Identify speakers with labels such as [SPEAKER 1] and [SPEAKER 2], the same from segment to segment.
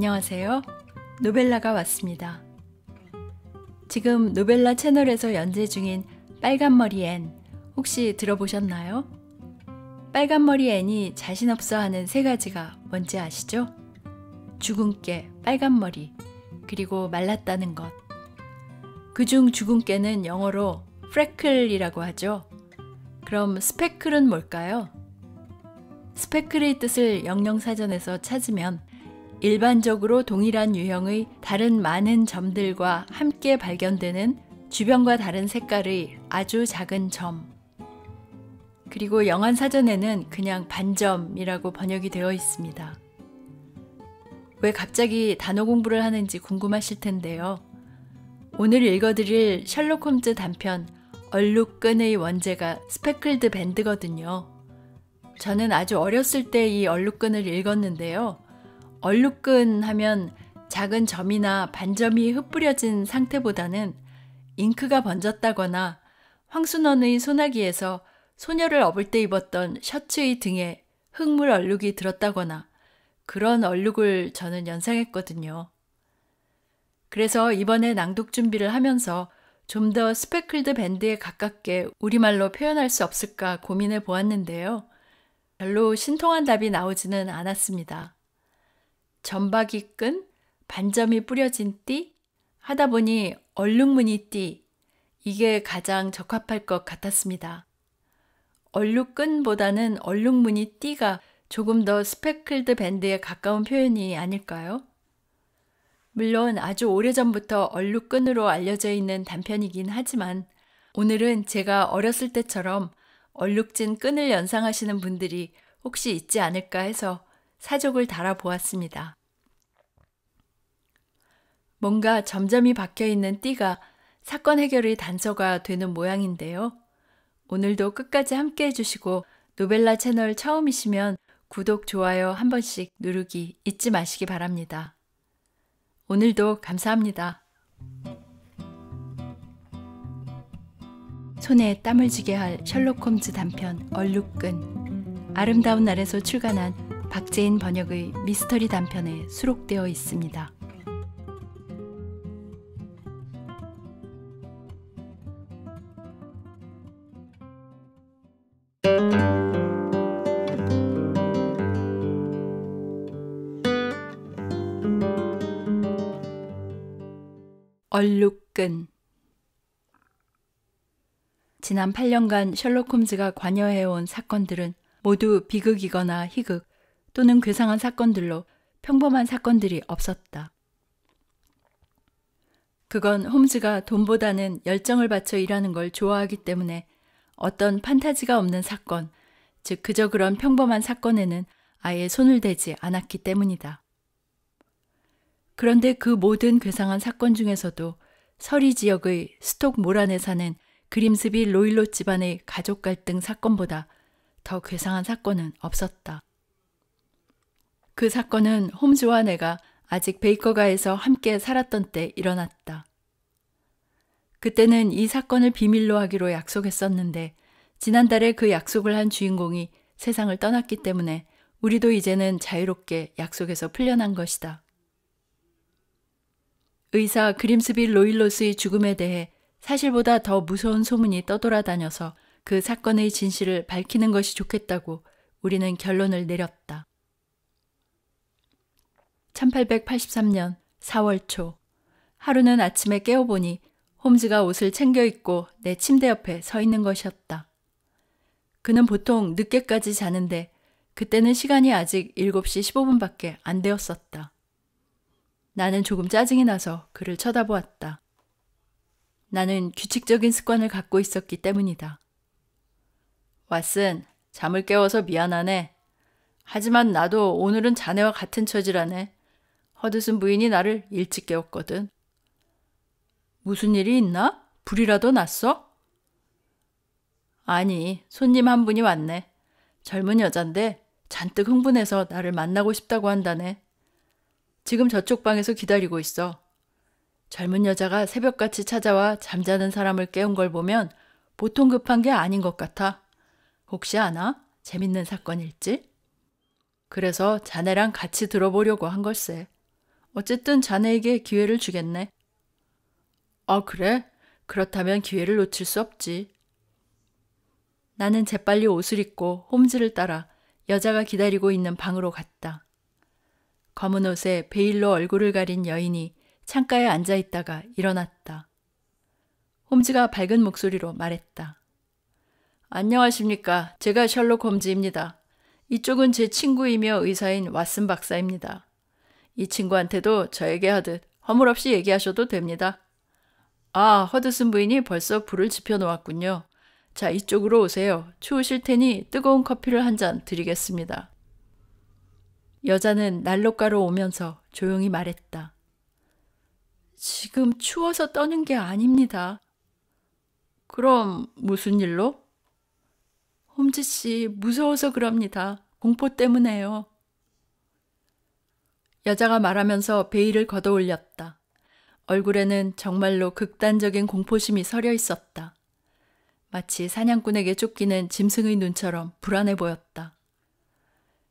[SPEAKER 1] 안녕하세요. 노벨라가 왔습니다. 지금 노벨라 채널에서 연재 중인 빨간머리 앤 혹시 들어보셨나요? 빨간머리 앤이 자신 없어 하는 세 가지가 뭔지 아시죠? 주근 깨, 빨간머리, 그리고 말랐다는 것. 그 중 주근 깨는 영어로 프레클이라고 하죠. 그럼 스페클은 뭘까요? 스페클의 뜻을 영영사전에서 찾으면 일반적으로 동일한 유형의 다른 많은 점들과 함께 발견되는 주변과 다른 색깔의 아주 작은 점. 그리고 영안 사전에는 그냥 반점이라고 번역이 되어 있습니다. 왜 갑자기 단어 공부를 하는지 궁금하실 텐데요. 오늘 읽어드릴 셜록 홈즈 단편 얼룩근의 원제가 스페클드 밴드거든요. 저는 아주 어렸을 때 이얼룩근을 읽었는데요. 얼룩근 하면 작은 점이나 반점이 흩뿌려진 상태보다는 잉크가 번졌다거나 황순원의 소나기에서 소녀를 업을 때 입었던 셔츠의 등에 흙물 얼룩이 들었다거나 그런 얼룩을 저는 연상했거든요. 그래서 이번에 낭독 준비를 하면서 좀 더스펙클드 밴드에 가깝게 우리말로 표현할 수 없을까 고민해 보았는데요. 별로 신통한 답이 나오지는 않았습니다. 점박이 끈, 반점이 뿌려진 띠, 하다 보니 얼룩무늬 띠, 이게 가장 적합할 것 같았습니다. 얼룩끈보다는 얼룩무늬 띠가 조금 더스펙클드 밴드에 가까운 표현이 아닐까요? 물론 아주 오래전부터 얼룩끈으로 알려져 있는 단편이긴 하지만 오늘은 제가 어렸을 때처럼 얼룩진 끈을 연상하시는 분들이 혹시 있지 않을까 해서 사족을 달아보았습니다. 뭔가 점점이 박혀있는 띠가 사건 해결의 단서가 되는 모양인데요. 오늘도 끝까지 함께 해주시고 노벨라 채널 처음이시면 구독, 좋아요 한 번씩 누르기 잊지 마시기 바랍니다. 오늘도 감사합니다. 손에 땀을 쥐게 할 셜록 홈즈 단편 얼룩끈 아름다운 날에서 출간한 박재인 번역의 미스터리 단편에 수록되어 있습니다. 얼룩끈 지난 8년간 셜록 홈즈가 관여해온 사건들은 모두 비극이거나 희극, 또는 괴상한 사건들로 평범한 사건들이 없었다. 그건 홈즈가 돈보다는 열정을 바쳐 일하는 걸 좋아하기 때문에 어떤 판타지가 없는 사건, 즉 그저 그런 평범한 사건에는 아예 손을 대지 않았기 때문이다. 그런데 그 모든 괴상한 사건 중에서도 서리 지역의 스톡 모란에 사는 그림스비 로일로 집안의 가족 갈등 사건보다 더 괴상한 사건은 없었다. 그 사건은 홈즈와 내가 아직 베이커가에서 함께 살았던 때 일어났다. 그때는 이 사건을 비밀로 하기로 약속했었는데 지난달에 그 약속을 한 주인공이 세상을 떠났기 때문에 우리도 이제는 자유롭게 약속에서 풀려난 것이다. 의사 그림스비 로일로스의 죽음에 대해 사실보다 더 무서운 소문이 떠돌아다녀서 그 사건의 진실을 밝히는 것이 좋겠다고 우리는 결론을 내렸다. 1883년 4월 초 하루는 아침에 깨어보니 홈즈가 옷을 챙겨 입고 내 침대 옆에 서 있는 것이었다. 그는 보통 늦게까지 자는데 그때는 시간이 아직 7시 15분밖에 안 되었었다. 나는 조금 짜증이 나서 그를 쳐다보았다. 나는 규칙적인 습관을 갖고 있었기 때문이다. 왓슨, 잠을 깨워서 미안하네. 하지만 나도 오늘은 자네와 같은 처지라네. 허드슨 부인이 나를 일찍 깨웠거든. 무슨 일이 있나? 불이라도 났어? 아니, 손님 한 분이 왔네. 젊은 여잔데 잔뜩 흥분해서 나를 만나고 싶다고 한다네. 지금 저쪽 방에서 기다리고 있어. 젊은 여자가 새벽같이 찾아와 잠자는 사람을 깨운 걸 보면 보통 급한 게 아닌 것 같아. 혹시 아나? 재밌는 사건일지? 그래서 자네랑 같이 들어보려고 한 걸세. 어쨌든 자네에게 기회를 주겠네. 아, 그래? 그렇다면 기회를 놓칠 수 없지. 나는 재빨리 옷을 입고 홈즈를 따라 여자가 기다리고 있는 방으로 갔다. 검은 옷에 베일로 얼굴을 가린 여인이 창가에 앉아 있다가 일어났다. 홈즈가 밝은 목소리로 말했다. 안녕하십니까. 제가 셜록 홈즈입니다. 이쪽은 제 친구이며 의사인 왓슨 박사입니다. 이 친구한테도 저에게 하듯 허물없이 얘기하셔도 됩니다. 아, 허드슨 부인이 벌써 불을 지펴놓았군요. 자, 이쪽으로 오세요. 추우실 테니 뜨거운 커피를 한 잔 드리겠습니다. 여자는 난로가로 오면서 조용히 말했다. 지금 추워서 떠는 게 아닙니다. 그럼 무슨 일로? 홈즈 씨, 무서워서 그럽니다. 공포 때문에요. 여자가 말하면서 베일을 걷어올렸다. 얼굴에는 정말로 극단적인 공포심이 서려 있었다. 마치 사냥꾼에게 쫓기는 짐승의 눈처럼 불안해 보였다.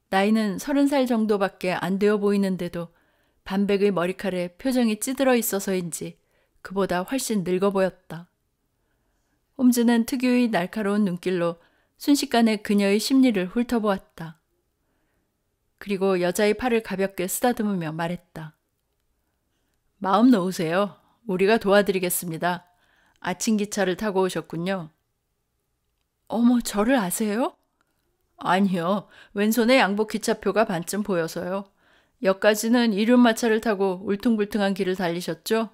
[SPEAKER 1] 나이는 서른 살 정도밖에 안 되어 보이는데도 반백의 머리칼에 표정이 찌들어 있어서인지 그보다 훨씬 늙어 보였다. 홈즈는 특유의 날카로운 눈길로 순식간에 그녀의 심리를 훑어보았다. 그리고 여자의 팔을 가볍게 쓰다듬으며 말했다. 마음 놓으세요. 우리가 도와드리겠습니다. 아침 기차를 타고 오셨군요. 어머, 저를 아세요? 아니요. 왼손에 양복 기차표가 반쯤 보여서요. 역까지는 이륜마차를 타고 울퉁불퉁한 길을 달리셨죠?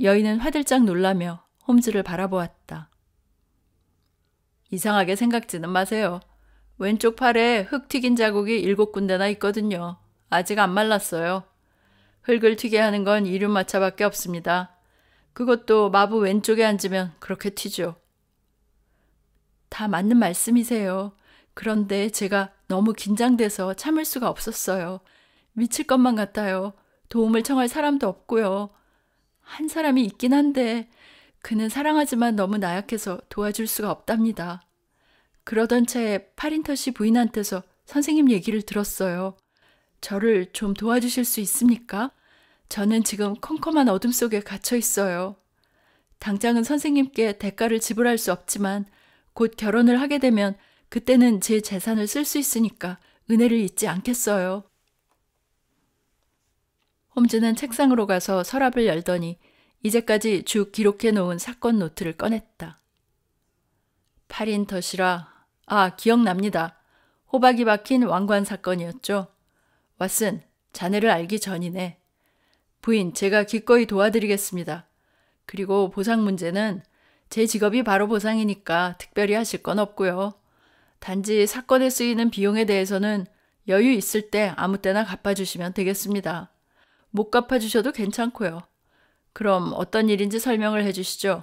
[SPEAKER 1] 여인은 화들짝 놀라며 홈즈를 바라보았다. 이상하게 생각지는 마세요. 왼쪽 팔에 흙 튀긴 자국이 일곱 군데나 있거든요. 아직 안 말랐어요. 흙을 튀게 하는 건 이륜마차밖에 없습니다. 그것도 마부 왼쪽에 앉으면 그렇게 튀죠. 다 맞는 말씀이세요. 그런데 제가 너무 긴장돼서 참을 수가 없었어요. 미칠 것만 같아요. 도움을 청할 사람도 없고요. 한 사람이 있긴 한데 그는 사랑하지만 너무 나약해서 도와줄 수가 없답니다. 그러던 차에 파린터 씨 부인한테서 선생님 얘기를 들었어요. 저를 좀 도와주실 수 있습니까? 저는 지금 컴컴한 어둠 속에 갇혀 있어요. 당장은 선생님께 대가를 지불할 수 없지만 곧 결혼을 하게 되면 그때는 제 재산을 쓸 수 있으니까 은혜를 잊지 않겠어요. 홈즈는 책상으로 가서 서랍을 열더니 이제까지 쭉 기록해 놓은 사건 노트를 꺼냈다. 파린 터시라 아, 기억납니다. 호박이 박힌 왕관 사건이었죠. 왓슨, 자네를 알기 전이네. 부인, 제가 기꺼이 도와드리겠습니다. 그리고 보상 문제는 제 직업이 바로 보상이니까 특별히 하실 건 없고요. 단지 사건에 쓰이는 비용에 대해서는 여유 있을 때 아무 때나 갚아주시면 되겠습니다. 못 갚아주셔도 괜찮고요. 그럼 어떤 일인지 설명을 해주시죠.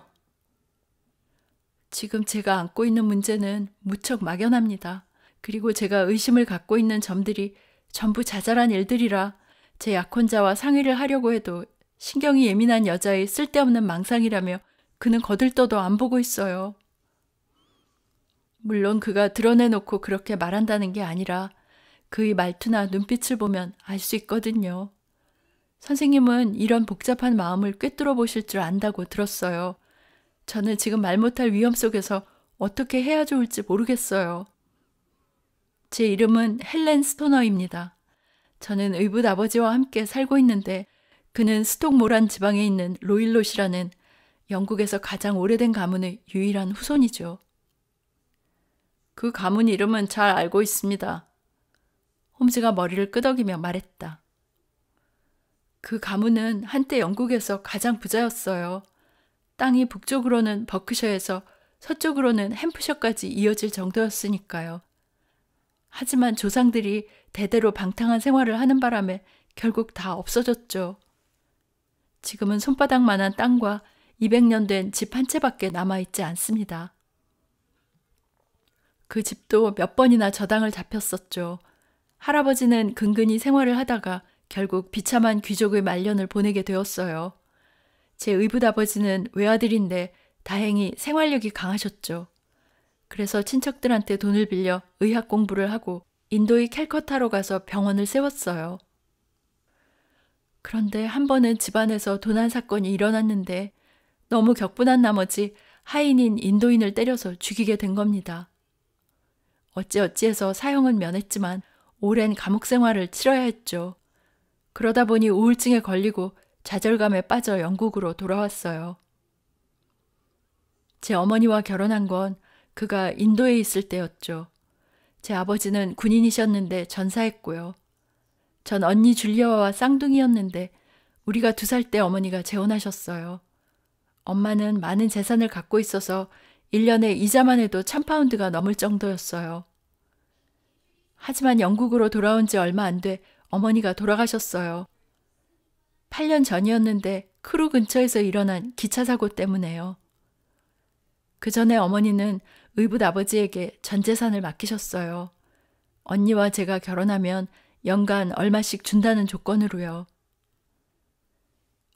[SPEAKER 1] 지금 제가 안고 있는 문제는 무척 막연합니다. 그리고 제가 의심을 갖고 있는 점들이 전부 자잘한 일들이라 제 약혼자와 상의를 하려고 해도 신경이 예민한 여자의 쓸데없는 망상이라며 그는 거들떠도 안 보고 있어요. 물론 그가 드러내놓고 그렇게 말한다는 게 아니라 그의 말투나 눈빛을 보면 알 수 있거든요. 선생님은 이런 복잡한 마음을 꿰뚫어 보실 줄 안다고 들었어요. 저는 지금 말 못할 위험 속에서 어떻게 해야 좋을지 모르겠어요. 제 이름은 헬렌 스토너입니다. 저는 의붓 아버지와 함께 살고 있는데 그는 스톡모란 지방에 있는 로일롯이라는 영국에서 가장 오래된 가문의 유일한 후손이죠. 그 가문 이름은 잘 알고 있습니다. 홈즈가 머리를 끄덕이며 말했다. 그 가문은 한때 영국에서 가장 부자였어요. 땅이 북쪽으로는 버크셔에서 서쪽으로는 햄프셔까지 이어질 정도였으니까요. 하지만 조상들이 대대로 방탕한 생활을 하는 바람에 결국 다 없어졌죠. 지금은 손바닥만한 땅과 200년 된 집 한 채밖에 남아있지 않습니다. 그 집도 몇 번이나 저당을 잡혔었죠. 할아버지는 근근히 생활을 하다가 결국 비참한 귀족의 말년을 보내게 되었어요. 제 의붓아버지는 외아들인데 다행히 생활력이 강하셨죠. 그래서 친척들한테 돈을 빌려 의학 공부를 하고 인도의 캘커타로 가서 병원을 세웠어요. 그런데 한 번은 집안에서 도난 사건이 일어났는데 너무 격분한 나머지 하인인 인도인을 때려서 죽이게 된 겁니다. 어찌어찌해서 사형은 면했지만 오랜 감옥 생활을 치러야 했죠. 그러다 보니 우울증에 걸리고 좌절감에 빠져 영국으로 돌아왔어요. 제 어머니와 결혼한 건 그가 인도에 있을 때였죠. 제 아버지는 군인이셨는데 전사했고요. 전 언니 줄리아와 쌍둥이였는데 우리가 두 살 때 어머니가 재혼하셨어요. 엄마는 많은 재산을 갖고 있어서 1년에 이자만 해도 1 0 0 0파운드가 넘을 정도였어요. 하지만 영국으로 돌아온 지 얼마 안 돼 어머니가 돌아가셨어요. 8년 전이었는데 크루 근처에서 일어난 기차 사고 때문에요. 그 전에 어머니는 의붓 아버지에게 전 재산을 맡기셨어요. 언니와 제가 결혼하면 연간 얼마씩 준다는 조건으로요.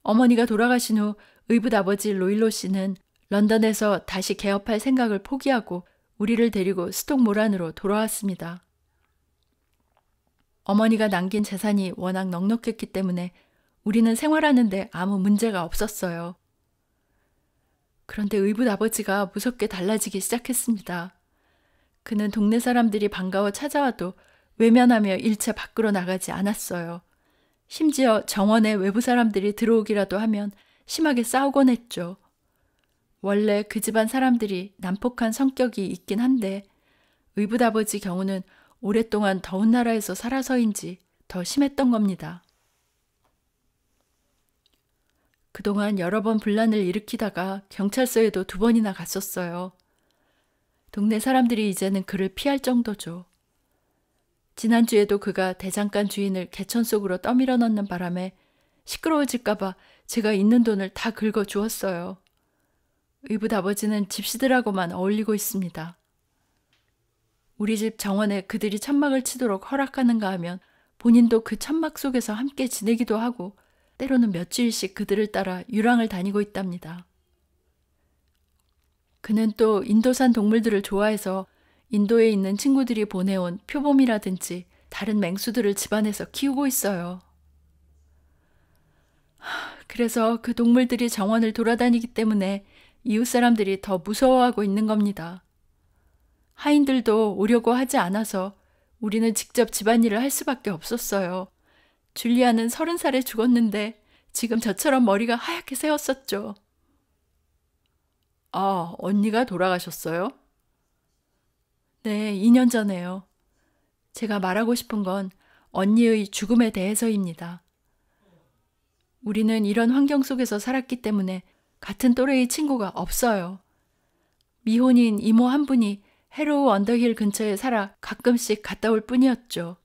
[SPEAKER 1] 어머니가 돌아가신 후 의붓 아버지 로일로 씨는 런던에서 다시 개업할 생각을 포기하고 우리를 데리고 스톡모란으로 돌아왔습니다. 어머니가 남긴 재산이 워낙 넉넉했기 때문에 우리는 생활하는데 아무 문제가 없었어요. 그런데 의붓 아버지가 무섭게 달라지기 시작했습니다. 그는 동네 사람들이 반가워 찾아와도 외면하며 일체 밖으로 나가지 않았어요. 심지어 정원에 외부 사람들이 들어오기라도 하면 심하게 싸우곤 했죠. 원래 그 집안 사람들이 난폭한 성격이 있긴 한데 의붓 아버지 경우는 오랫동안 더운 나라에서 살아서인지 더 심했던 겁니다. 그동안 여러 번 분란을 일으키다가 경찰서에도 두 번이나 갔었어요. 동네 사람들이 이제는 그를 피할 정도죠. 지난주에도 그가 대장간 주인을 개천 속으로 떠밀어 넣는 바람에 시끄러워질까봐 제가 있는 돈을 다 긁어 주었어요. 의붓 아버지는 집시들하고만 어울리고 있습니다. 우리 집 정원에 그들이 천막을 치도록 허락하는가 하면 본인도 그 천막 속에서 함께 지내기도 하고 때로는 며칠씩 그들을 따라 유랑을 다니고 있답니다. 그는 또 인도산 동물들을 좋아해서 인도에 있는 친구들이 보내온 표범이라든지 다른 맹수들을 집안에서 키우고 있어요. 그래서 그 동물들이 정원을 돌아다니기 때문에 이웃 사람들이 더 무서워하고 있는 겁니다. 하인들도 오려고 하지 않아서 우리는 직접 집안일을 할 수밖에 없었어요. 줄리아는 서른 살에 죽었는데 지금 저처럼 머리가 하얗게 세웠었죠 아, 언니가 돌아가셨어요? 네, 2년 전에요. 제가 말하고 싶은 건 언니의 죽음에 대해서입니다. 우리는 이런 환경 속에서 살았기 때문에 같은 또래의 친구가 없어요. 미혼인 이모 한 분이 해로우 언더힐 근처에 살아 가끔씩 갔다 올 뿐이었죠.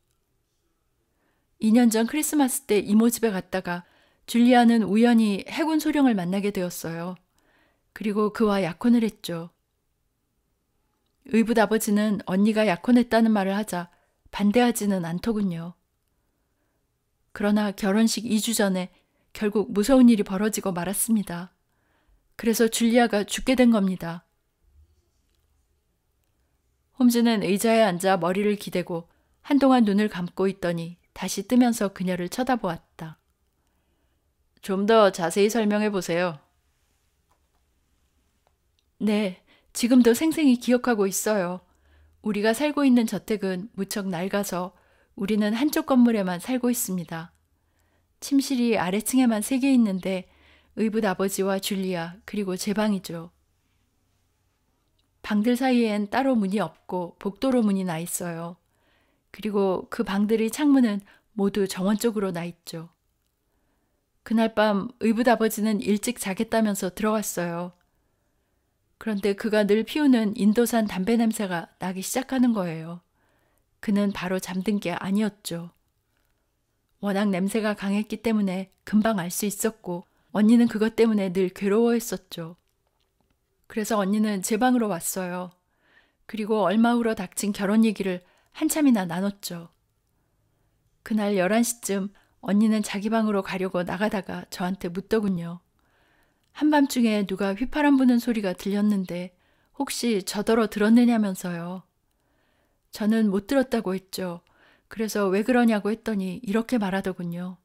[SPEAKER 1] 2년 전 크리스마스 때 이모 집에 갔다가 줄리아는 우연히 해군 소령을 만나게 되었어요. 그리고 그와 약혼을 했죠. 의붓 아버지는 언니가 약혼했다는 말을 하자 반대하지는 않더군요. 그러나 결혼식 2주 전에 결국 무서운 일이 벌어지고 말았습니다. 그래서 줄리아가 죽게 된 겁니다. 홈즈는 의자에 앉아 머리를 기대고 한동안 눈을 감고 있더니 다시 뜨면서 그녀를 쳐다보았다. 좀 더 자세히 설명해 보세요. 네, 지금도 생생히 기억하고 있어요. 우리가 살고 있는 저택은 무척 낡아서 우리는 한쪽 건물에만 살고 있습니다. 침실이 아래층에만 세 개 있는데 의붓 아버지와 줄리아 그리고 제 방이죠. 방들 사이엔 따로 문이 없고 복도로 문이 나 있어요. 그리고 그 방들의 창문은 모두 정원 쪽으로 나 있죠. 그날 밤 의붓 아버지는 일찍 자겠다면서 들어갔어요. 그런데 그가 늘 피우는 인도산 담배 냄새가 나기 시작하는 거예요. 그는 바로 잠든 게 아니었죠. 워낙 냄새가 강했기 때문에 금방 알 수 있었고 언니는 그것 때문에 늘 괴로워했었죠. 그래서 언니는 제 방으로 왔어요. 그리고 얼마 후로 닥친 결혼 얘기를 한참이나 나눴죠. 그날 11시쯤 언니는 자기 방으로 가려고 나가다가 저한테 묻더군요. 한밤중에 누가 휘파람 부는 소리가 들렸는데 혹시 저더러 들었느냐면서요. 저는 못 들었다고 했죠. 그래서 왜 그러냐고 했더니 이렇게 말하더군요.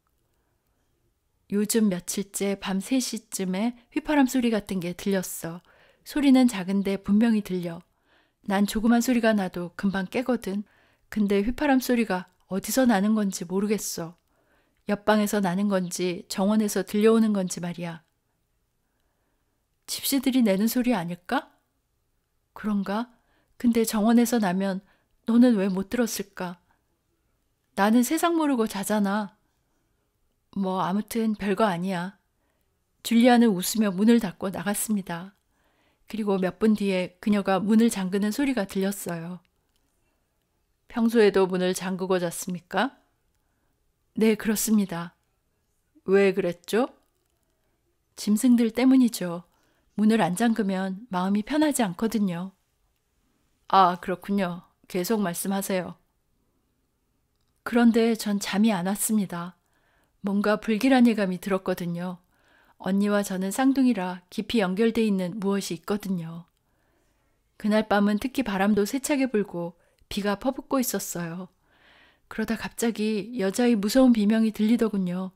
[SPEAKER 1] 요즘 며칠째 밤 3시쯤에 휘파람 소리 같은 게 들렸어. 소리는 작은데 분명히 들려. 난 조그만 소리가 나도 금방 깨거든. 근데 휘파람 소리가 어디서 나는 건지 모르겠어. 옆방에서 나는 건지 정원에서 들려오는 건지 말이야. 집시들이 내는 소리 아닐까? 그런가? 근데 정원에서 나면 너는 왜 못 들었을까? 나는 세상 모르고 자잖아. 뭐 아무튼 별거 아니야. 줄리아는 웃으며 문을 닫고 나갔습니다. 그리고 몇 분 뒤에 그녀가 문을 잠그는 소리가 들렸어요. 평소에도 문을 잠그고 잤습니까? 네, 그렇습니다. 왜 그랬죠? 짐승들 때문이죠. 문을 안 잠그면 마음이 편하지 않거든요. 아, 그렇군요. 계속 말씀하세요. 그런데 전 잠이 안 왔습니다. 뭔가 불길한 예감이 들었거든요. 언니와 저는 쌍둥이라 깊이 연결돼 있는 무엇이 있거든요. 그날 밤은 특히 바람도 세차게 불고 비가 퍼붓고 있었어요. 그러다 갑자기 여자의 무서운 비명이 들리더군요.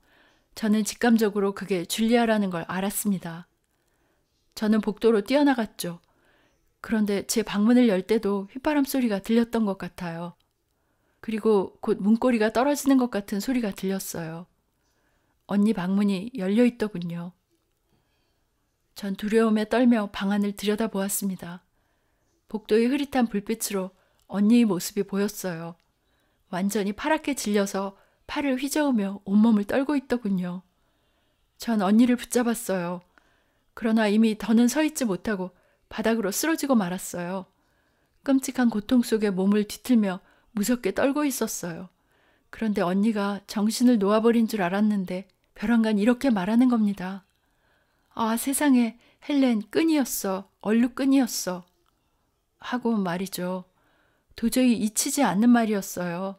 [SPEAKER 1] 저는 직감적으로 그게 줄리아라는 걸 알았습니다. 저는 복도로 뛰어나갔죠. 그런데 제 방문을 열 때도 휘파람 소리가 들렸던 것 같아요. 그리고 곧 문고리가 떨어지는 것 같은 소리가 들렸어요. 언니 방문이 열려 있더군요. 전 두려움에 떨며 방 안을 들여다보았습니다. 복도의 흐릿한 불빛으로 언니의 모습이 보였어요. 완전히 파랗게 질려서 팔을 휘저으며 온몸을 떨고 있더군요. 전 언니를 붙잡았어요. 그러나 이미 더는 서 있지 못하고 바닥으로 쓰러지고 말았어요. 끔찍한 고통 속에 몸을 뒤틀며 무섭게 떨고 있었어요. 그런데 언니가 정신을 놓아버린 줄 알았는데 벼랑간 이렇게 말하는 겁니다. 아, 세상에, 헬렌 끈이었어. 얼룩 끈이었어. 하고 말이죠. 도저히 잊히지 않는 말이었어요.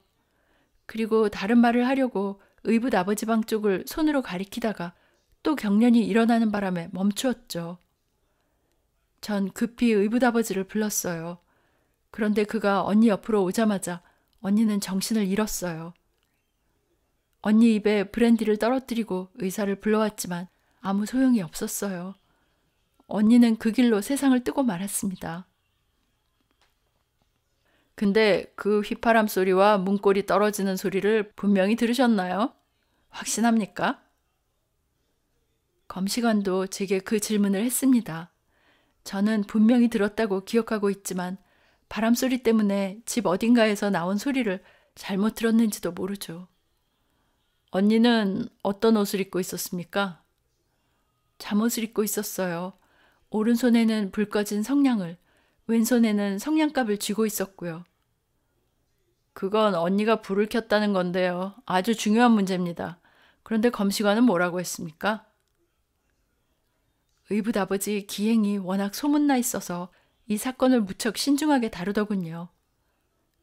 [SPEAKER 1] 그리고 다른 말을 하려고 의붓 아버지 방 쪽을 손으로 가리키다가 또 경련이 일어나는 바람에 멈추었죠. 전 급히 의붓 아버지를 불렀어요. 그런데 그가 언니 옆으로 오자마자 언니는 정신을 잃었어요. 언니 입에 브랜디를 떨어뜨리고 의사를 불러왔지만 아무 소용이 없었어요. 언니는 그 길로 세상을 뜨고 말았습니다. 근데 그 휘파람 소리와 문고리 떨어지는 소리를 분명히 들으셨나요? 확신합니까? 검시관도 제게 그 질문을 했습니다. 저는 분명히 들었다고 기억하고 있지만 바람 소리 때문에 집 어딘가에서 나온 소리를 잘못 들었는지도 모르죠. 언니는 어떤 옷을 입고 있었습니까? 잠옷을 입고 있었어요. 오른손에는 불 꺼진 성냥을, 왼손에는 성냥갑을 쥐고 있었고요. 그건 언니가 불을 켰다는 건데요. 아주 중요한 문제입니다. 그런데 검시관은 뭐라고 했습니까? 의붓 아버지 기행이 워낙 소문나 있어서 이 사건을 무척 신중하게 다루더군요.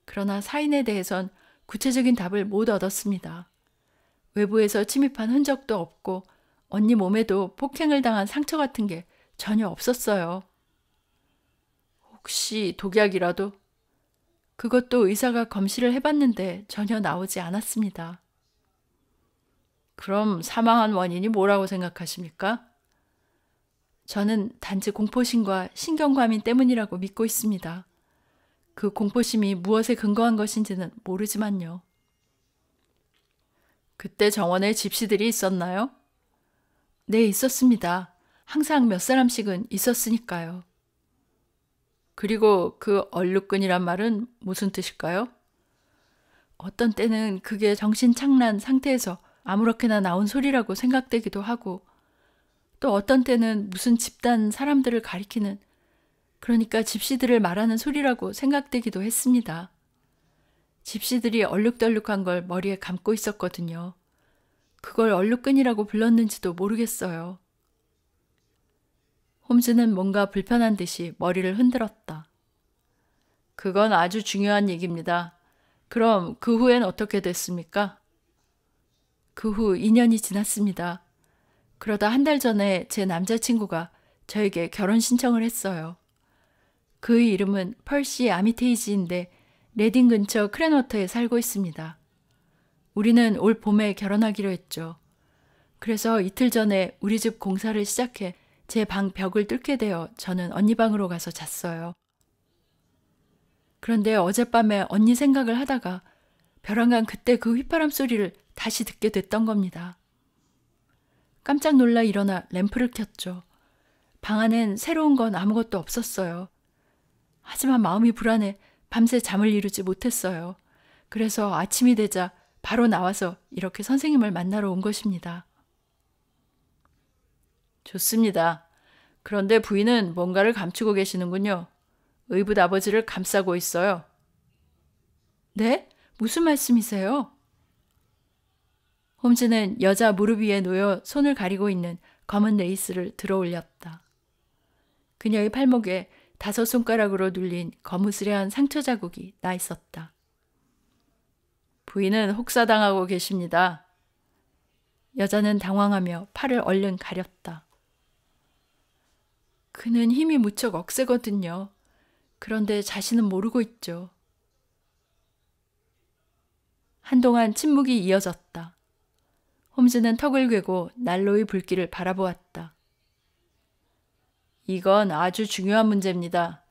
[SPEAKER 1] 그러나 사인에 대해선 구체적인 답을 못 얻었습니다. 외부에서 침입한 흔적도 없고 언니 몸에도 폭행을 당한 상처 같은 게 전혀 없었어요. 혹시 독약이라도? 그것도 의사가 검시를 해봤는데 전혀 나오지 않았습니다. 그럼 사망한 원인이 뭐라고 생각하십니까? 저는 단지 공포심과 신경과민 때문이라고 믿고 있습니다. 그 공포심이 무엇에 근거한 것인지는 모르지만요. 그때 정원에 집시들이 있었나요? 네, 있었습니다. 항상 몇 사람씩은 있었으니까요. 그리고 그 얼룩근이란 말은 무슨 뜻일까요? 어떤 때는 그게 정신착란 상태에서 아무렇게나 나온 소리라고 생각되기도 하고 또 어떤 때는 무슨 집단 사람들을 가리키는 그러니까 집시들을 말하는 소리라고 생각되기도 했습니다. 집시들이 얼룩덜룩한 걸 머리에 감고 있었거든요. 그걸 얼룩근이라고 불렀는지도 모르겠어요. 홈즈는 뭔가 불편한 듯이 머리를 흔들었다. 그건 아주 중요한 얘기입니다. 그럼 그 후엔 어떻게 됐습니까? 그 후 2년이 지났습니다. 그러다 한 달 전에 제 남자친구가 저에게 결혼 신청을 했어요. 그의 이름은 펄시 아미테이지인데 레딩 근처 크레노터에 살고 있습니다. 우리는 올 봄에 결혼하기로 했죠. 그래서 이틀 전에 우리 집 공사를 시작해 제방 벽을 뚫게 되어 저는 언니 방으로 가서 잤어요. 그런데 어젯밤에 언니 생각을 하다가 벼랑간 그때 그 휘파람 소리를 다시 듣게 됐던 겁니다. 깜짝 놀라 일어나 램프를 켰죠. 방 안엔 새로운 건 아무것도 없었어요. 하지만 마음이 불안해 밤새 잠을 이루지 못했어요. 그래서 아침이 되자 바로 나와서 이렇게 선생님을 만나러 온 것입니다. 좋습니다. 그런데 부인은 뭔가를 감추고 계시는군요. 의붓 아버지를 감싸고 있어요. 네? 무슨 말씀이세요? 홈즈는 여자 무릎 위에 놓여 손을 가리고 있는 검은 레이스를 들어 올렸다. 그녀의 팔목에 다섯 손가락으로 눌린 거무스레한 상처 자국이 나 있었다. 부인은 혹사당하고 계십니다. 여자는 당황하며 팔을 얼른 가렸다. 그는 힘이 무척 억세거든요. 그런데 자신은 모르고 있죠. 한동안 침묵이 이어졌다. 홈즈는 턱을 괴고 난로의 불길을 바라보았다. 이건 아주 중요한 문제입니다.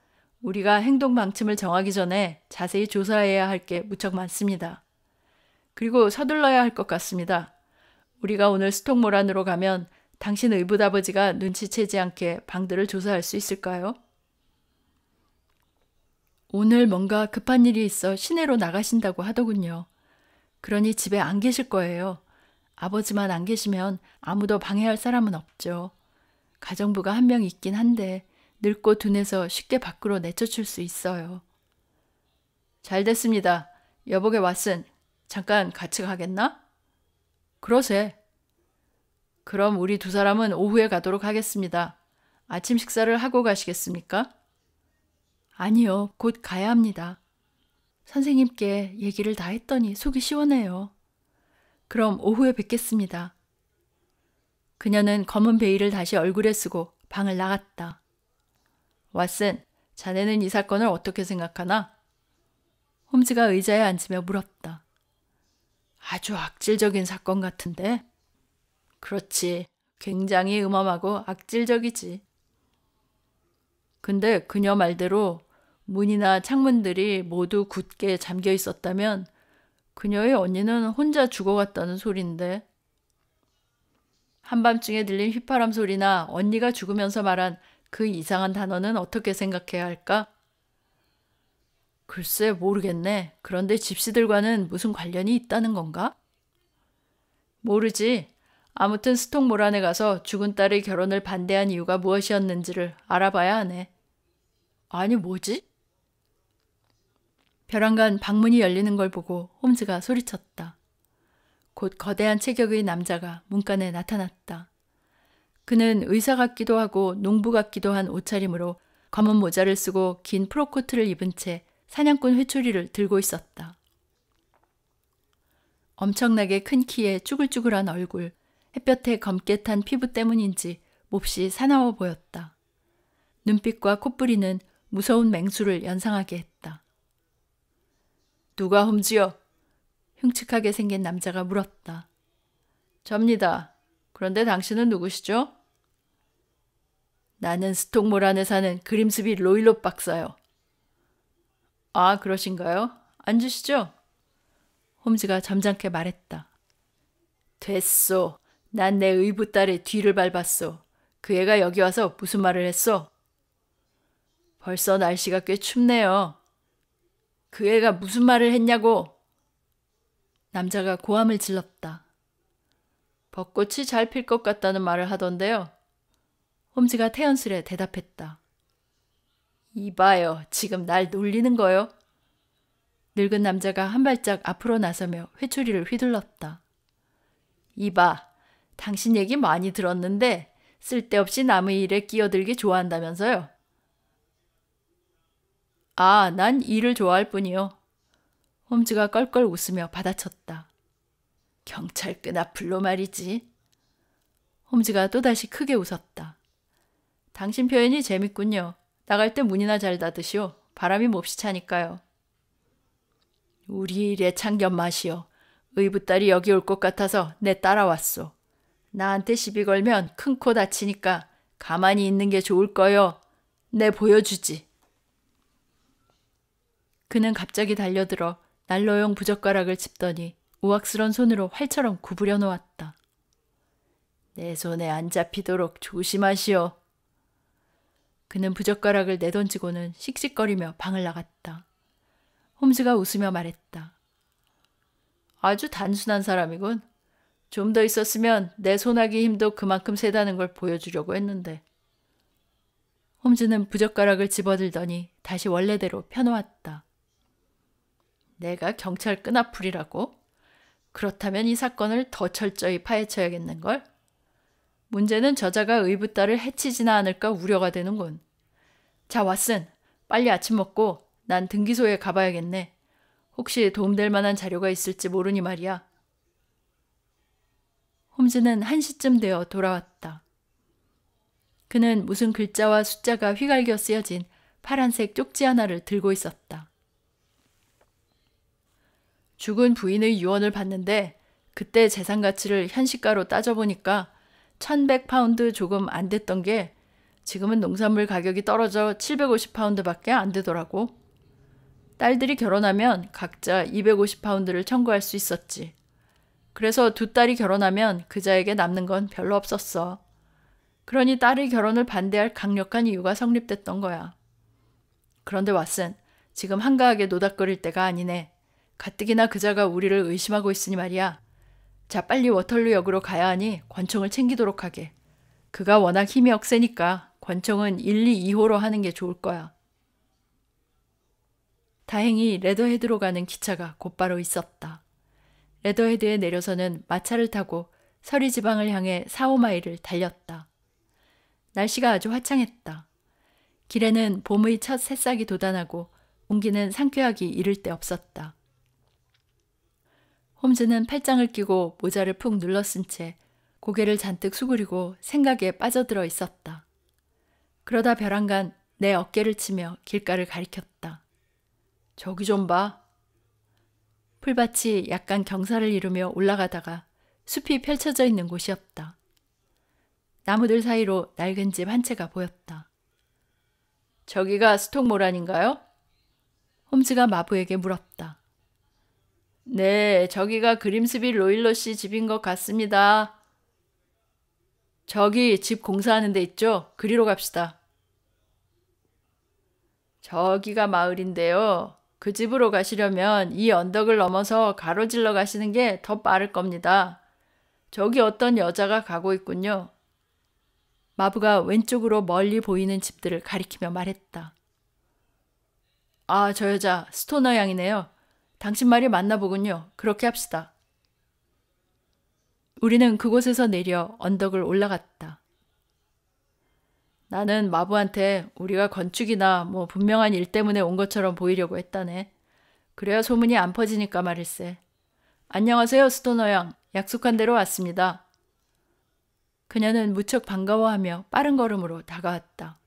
[SPEAKER 1] 우리가 행동 방침을 정하기 전에 자세히 조사해야 할 게 무척 많습니다. 그리고 서둘러야 할 것 같습니다. 우리가 오늘 스톡모란으로 가면 당신 의붓아버지가 눈치채지 않게 방들을 조사할 수 있을까요? 오늘 뭔가 급한 일이 있어 시내로 나가신다고 하더군요. 그러니 집에 안 계실 거예요. 아버지만 안 계시면 아무도 방해할 사람은 없죠. 가정부가 한 명 있긴 한데 늙고 둔해서 쉽게 밖으로 내쫓을 수 있어요. 잘 됐습니다. 여보게 왔슨 잠깐 같이 가겠나? 그러세. 그럼 우리 두 사람은 오후에 가도록 하겠습니다. 아침 식사를 하고 가시겠습니까? 아니요, 곧 가야 합니다. 선생님께 얘기를 다 했더니 속이 시원해요. 그럼 오후에 뵙겠습니다. 그녀는 검은 베일을 다시 얼굴에 쓰고 방을 나갔다. 왓슨, 자네는 이 사건을 어떻게 생각하나? 홈즈가 의자에 앉으며 물었다. 아주 악질적인 사건 같은데? 그렇지. 굉장히 음험하고 악질적이지. 근데 그녀 말대로 문이나 창문들이 모두 굳게 잠겨 있었다면 그녀의 언니는 혼자 죽어갔다는 소린데 한밤중에 들린 휘파람 소리나 언니가 죽으면서 말한 그 이상한 단어는 어떻게 생각해야 할까? 글쎄 모르겠네. 그런데 집시들과는 무슨 관련이 있다는 건가? 모르지. 아무튼 스톡모란에 가서 죽은 딸의 결혼을 반대한 이유가 무엇이었는지를 알아봐야 하네. 아니, 뭐지? 벼랑간 방문이 열리는 걸 보고 홈즈가 소리쳤다. 곧 거대한 체격의 남자가 문간에 나타났다. 그는 의사 같기도 하고 농부 같기도 한 옷차림으로 검은 모자를 쓰고 긴 프로코트를 입은 채 사냥꾼 회초리를 들고 있었다. 엄청나게 큰 키에 쭈글쭈글한 얼굴, 햇볕에 검게 탄 피부 때문인지 몹시 사나워 보였다. 눈빛과 콧부리는 무서운 맹수를 연상하게 했다. 누가 훔지요? 흉측하게 생긴 남자가 물었다. 접니다. 그런데 당신은 누구시죠? 나는 스톡몰안에 사는 그림수비 로일롭 박사요. 아, 그러신가요? 앉으시죠? 홈즈가 점잖게 말했다. 됐소. 난내 의붓 딸의 뒤를 밟았소. 그 애가 여기 와서 무슨 말을 했소? 벌써 날씨가 꽤 춥네요. 그 애가 무슨 말을 했냐고. 남자가 고함을 질렀다. 벚꽃이 잘 필 것 같다는 말을 하던데요. 홈즈가 태연스레 대답했다. 이봐요. 지금 날 놀리는 거요. 늙은 남자가 한 발짝 앞으로 나서며 회초리를 휘둘렀다. 이봐. 당신 얘기 많이 들었는데 쓸데없이 남의 일에 끼어들기 좋아한다면서요. 아, 난 일을 좋아할 뿐이요. 홈즈가 껄껄 웃으며 받아쳤다. 경찰끈 앞으로 말이지. 홈즈가 또다시 크게 웃었다. 당신 표현이 재밌군요. 나갈 때 문이나 잘 닫으시오. 바람이 몹시 차니까요. 우리 일에 참견 맛이요. 의붓딸이 여기 올 것 같아서 내 따라왔소. 나한테 시비 걸면 큰 코 다치니까 가만히 있는 게 좋을 거요. 내 네, 보여주지. 그는 갑자기 달려들어 난로용 부젓가락을 집더니 우악스런 손으로 활처럼 구부려 놓았다. 내 손에 안 잡히도록 조심하시오. 그는 부젓가락을 내던지고는 씩씩거리며 방을 나갔다. 홈즈가 웃으며 말했다. 아주 단순한 사람이군. 좀더 있었으면 내 손아귀 힘도 그만큼 세다는 걸 보여주려고 했는데. 홈즈는 부젓가락을 집어들더니 다시 원래대로 펴놓았다. 내가 경찰 끈앞풀이라고? 그렇다면 이 사건을 더 철저히 파헤쳐야겠는걸? 문제는 저자가 의붓딸을 해치지나 않을까 우려가 되는군. 자, 왓슨. 빨리 아침 먹고 난 등기소에 가봐야겠네. 혹시 도움될 만한 자료가 있을지 모르니 말이야. 홈즈는 한시쯤 되어 돌아왔다. 그는 무슨 글자와 숫자가 휘갈겨 쓰여진 파란색 쪽지 하나를 들고 있었다. 죽은 부인의 유언을 봤는데 그때 재산 가치를 현시가로 따져보니까 1100파운드 조금 안 됐던 게 지금은 농산물 가격이 떨어져 750파운드밖에 안 되더라고. 딸들이 결혼하면 각자 250파운드를 청구할 수 있었지. 그래서 두 딸이 결혼하면 그자에게 남는 건 별로 없었어. 그러니 딸의 결혼을 반대할 강력한 이유가 성립됐던 거야. 그런데 왓슨, 지금 한가하게 노닥거릴 때가 아니네. 가뜩이나 그자가 우리를 의심하고 있으니 말이야. 자, 빨리 워털루 역으로 가야 하니 권총을 챙기도록 하게. 그가 워낙 힘이 억세니까 권총은 1, 2, 2호로 하는 게 좋을 거야. 다행히 레더헤드로 가는 기차가 곧바로 있었다. 레더헤드에 내려서는 마차를 타고 서리 지방을 향해 4, 5마일을 달렸다. 날씨가 아주 화창했다. 길에는 봄의 첫 새싹이 돋아나고 공기는 상쾌하기 이를 데 없었다. 홈즈는 팔짱을 끼고 모자를 푹 눌러쓴 채 고개를 잔뜩 수그리고 생각에 빠져들어 있었다. 그러다 벼랑간 내 어깨를 치며 길가를 가리켰다. 저기 좀 봐. 풀밭이 약간 경사를 이루며 올라가다가 숲이 펼쳐져 있는 곳이었다. 나무들 사이로 낡은 집 한 채가 보였다. 저기가 스톡모란인가요? 홈즈가 마부에게 물었다. 네, 저기가 그림스비 로일러 씨 집인 것 같습니다. 저기 집 공사하는 데 있죠? 그리로 갑시다. 저기가 마을인데요. 그 집으로 가시려면 이 언덕을 넘어서 가로질러 가시는 게 더 빠를 겁니다. 저기 어떤 여자가 가고 있군요. 마부가 왼쪽으로 멀리 보이는 집들을 가리키며 말했다. 아, 저 여자 스토너 양이네요. 당신 말이 맞나 보군요. 그렇게 합시다. 우리는 그곳에서 내려 언덕을 올라갔다. 나는 마부한테 우리가 건축이나 뭐 분명한 일 때문에 온 것처럼 보이려고 했다네. 그래야 소문이 안 퍼지니까 말일세. 안녕하세요, 스토너 양. 약속한 대로 왔습니다. 그녀는 무척 반가워하며 빠른 걸음으로 다가왔다.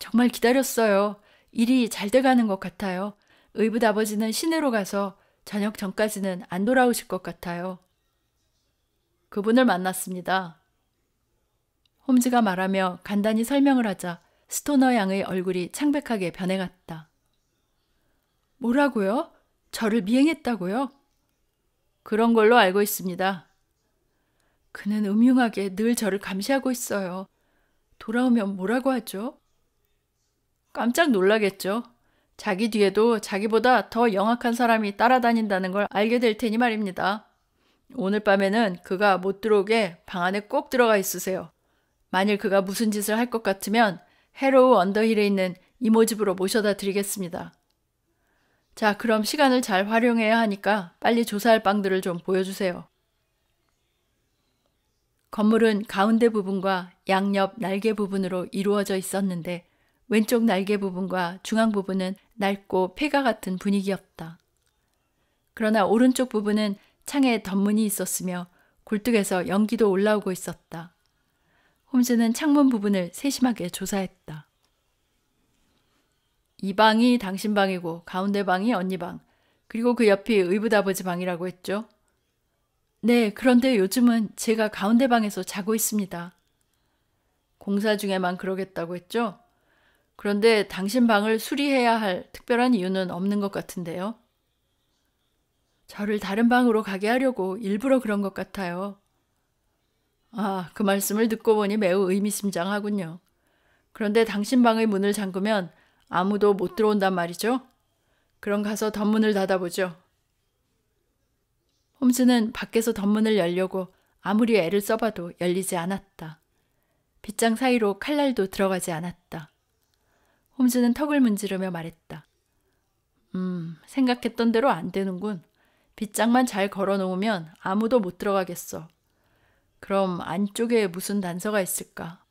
[SPEAKER 1] 정말 기다렸어요. 일이 잘 돼가는 것 같아요. 의붓 아버지는 시내로 가서 저녁 전까지는 안 돌아오실 것 같아요. 그분을 만났습니다. 홈즈가 말하며 간단히 설명을 하자 스토너 양의 얼굴이 창백하게 변해갔다. 뭐라고요? 저를 미행했다고요? 그런 걸로 알고 있습니다. 그는 음흉하게 늘 저를 감시하고 있어요. 돌아오면 뭐라고 하죠? 깜짝 놀라겠죠. 자기 뒤에도 자기보다 더 영악한 사람이 따라다닌다는 걸 알게 될 테니 말입니다. 오늘 밤에는 그가 못 들어오게 방 안에 꼭 들어가 있으세요. 만일 그가 무슨 짓을 할 것 같으면 해로우 언더힐에 있는 이모 집으로 모셔다 드리겠습니다. 자, 그럼 시간을 잘 활용해야 하니까 빨리 조사할 빵들을 좀 보여주세요. 건물은 가운데 부분과 양옆 날개 부분으로 이루어져 있었는데 왼쪽 날개 부분과 중앙 부분은 낡고 폐가 같은 분위기였다. 그러나 오른쪽 부분은 창에 덧문이 있었으며 굴뚝에서 연기도 올라오고 있었다. 홈즈는 창문 부분을 세심하게 조사했다. 이 방이 당신 방이고 가운데 방이 언니 방, 그리고 그 옆이 의붓아버지 방이라고 했죠. 네, 그런데 요즘은 제가 가운데 방에서 자고 있습니다. 공사 중에만 그러겠다고 했죠? 그런데 당신 방을 수리해야 할 특별한 이유는 없는 것 같은데요. 저를 다른 방으로 가게 하려고 일부러 그런 것 같아요. 아, 그 말씀을 듣고 보니 매우 의미심장하군요. 그런데 당신 방의 문을 잠그면 아무도 못 들어온단 말이죠? 그럼 가서 덧문을 닫아보죠. 홈즈는 밖에서 덧문을 열려고 아무리 애를 써봐도 열리지 않았다. 빗장 사이로 칼날도 들어가지 않았다. 홈즈는 턱을 문지르며 말했다. 음, 생각했던 대로 안 되는군. 빗장만 잘 걸어 놓으면 아무도 못 들어가겠어. 그럼 안쪽에 무슨 단서가 있을까?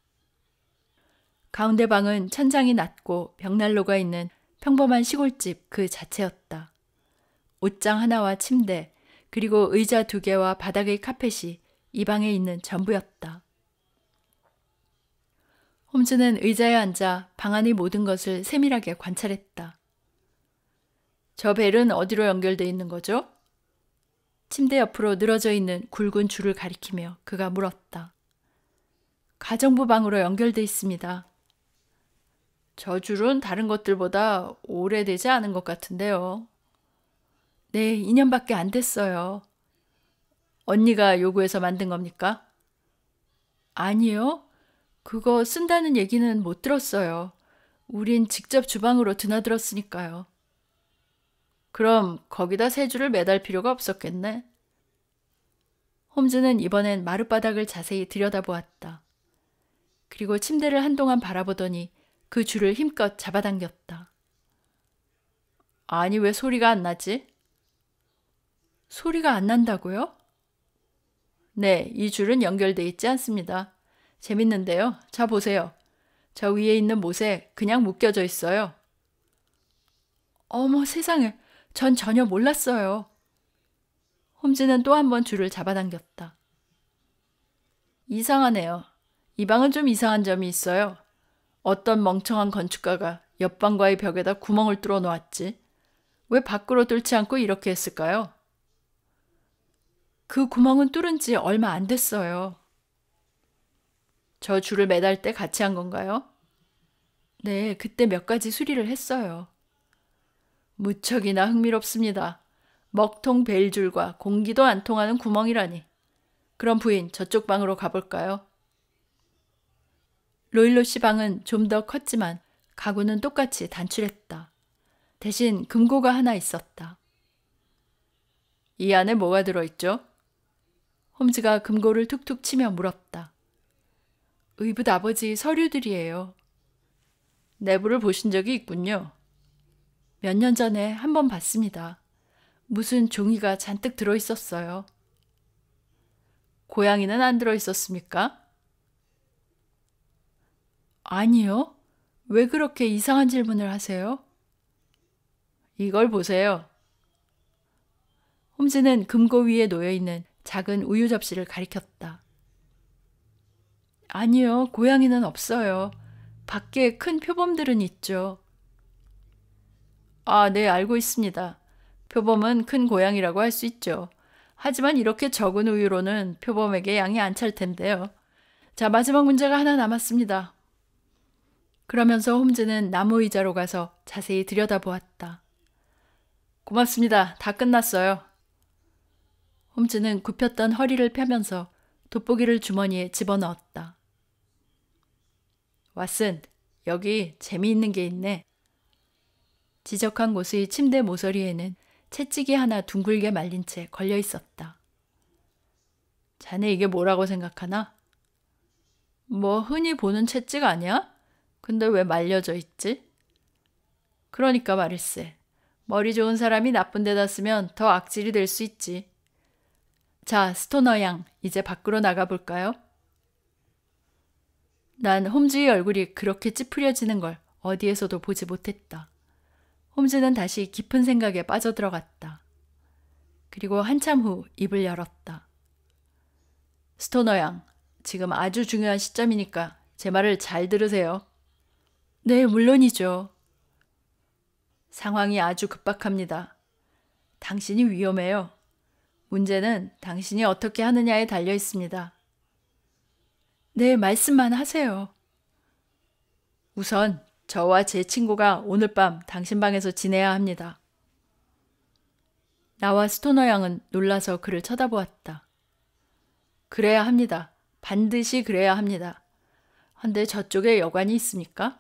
[SPEAKER 1] 가운데 방은 천장이 낮고 벽난로가 있는 평범한 시골집 그 자체였다. 옷장 하나와 침대, 그리고 의자 두 개와 바닥의 카펫이 이 방에 있는 전부였다. 홈즈는 의자에 앉아 방 안의 모든 것을 세밀하게 관찰했다. 저 벨은 어디로 연결되어 있는 거죠? 침대 옆으로 늘어져 있는 굵은 줄을 가리키며 그가 물었다. 가정부 방으로 연결돼 있습니다. 저 줄은 다른 것들보다 오래되지 않은 것 같은데요. 네, 2년밖에 안 됐어요. 언니가 요구해서 만든 겁니까? 아니요. 그거 쓴다는 얘기는 못 들었어요. 우린 직접 주방으로 드나들었으니까요. 그럼 거기다 세 줄을 매달 필요가 없었겠네. 홈즈는 이번엔 마룻바닥을 자세히 들여다보았다. 그리고 침대를 한동안 바라보더니 그 줄을 힘껏 잡아당겼다. 아니, 왜 소리가 안 나지? 소리가 안 난다고요? 네, 이 줄은 연결돼 있지 않습니다. 재밌는데요. 자, 보세요. 저 위에 있는 못에 그냥 묶여져 있어요. 어머 세상에, 전 전혀 몰랐어요. 홈즈는 또 한 번 줄을 잡아당겼다. 이상하네요. 이 방은 좀 이상한 점이 있어요. 어떤 멍청한 건축가가 옆방과의 벽에다 구멍을 뚫어 놓았지. 왜 밖으로 뚫지 않고 이렇게 했을까요? 그 구멍은 뚫은 지 얼마 안 됐어요. 저 줄을 매달 때 같이 한 건가요? 네, 그때 몇 가지 수리를 했어요. 무척이나 흥미롭습니다. 먹통 벨줄과 공기도 안 통하는 구멍이라니. 그럼 부인, 저쪽 방으로 가볼까요? 로일로 씨 방은 좀 더 컸지만 가구는 똑같이 단출했다. 대신 금고가 하나 있었다. 이 안에 뭐가 들어있죠? 홈즈가 금고를 툭툭 치며 물었다. 의붓 아버지 서류들이에요. 내부를 보신 적이 있군요. 몇년 전에 한 번 봤습니다. 무슨 종이가 잔뜩 들어 있었어요. 고양이는 안 들어 있었습니까? 아니요. 왜 그렇게 이상한 질문을 하세요? 이걸 보세요. 홈즈는 금고 위에 놓여 있는 작은 우유 접시를 가리켰다. 아니요, 고양이는 없어요. 밖에 큰 표범들은 있죠. 아, 네, 알고 있습니다. 표범은 큰 고양이라고 할 수 있죠. 하지만 이렇게 적은 우유로는 표범에게 양이 안 찰 텐데요. 자, 마지막 문제가 하나 남았습니다. 그러면서 홈즈는 나무 의자로 가서 자세히 들여다보았다. 고맙습니다. 다 끝났어요. 홈즈는 굽혔던 허리를 펴면서 돋보기를 주머니에 집어넣었다. 왓슨, 여기 재미있는 게 있네. 지적한 곳의 침대 모서리에는 채찍이 하나 둥글게 말린 채 걸려 있었다. 자네 이게 뭐라고 생각하나? 뭐 흔히 보는 채찍 아니야? 근데 왜 말려져 있지? 그러니까 말일세. 머리 좋은 사람이 나쁜 데다 쓰면 더 악질이 될 수 있지. 자, 스토너 양, 이제 밖으로 나가볼까요? 난 홈즈의 얼굴이 그렇게 찌푸려지는 걸 어디에서도 보지 못했다. 홈즈는 다시 깊은 생각에 빠져들어갔다. 그리고 한참 후 입을 열었다. 스토너 양, 지금 아주 중요한 시점이니까 제 말을 잘 들으세요. 네, 물론이죠. 상황이 아주 급박합니다. 당신이 위험해요. 문제는 당신이 어떻게 하느냐에 달려 있습니다. 네, 말씀만 하세요. 우선 저와 제 친구가 오늘 밤 당신 방에서 지내야 합니다. 나와 스토너 양은 놀라서 그를 쳐다보았다. 그래야 합니다. 반드시 그래야 합니다. 근데 저쪽에 여관이 있습니까?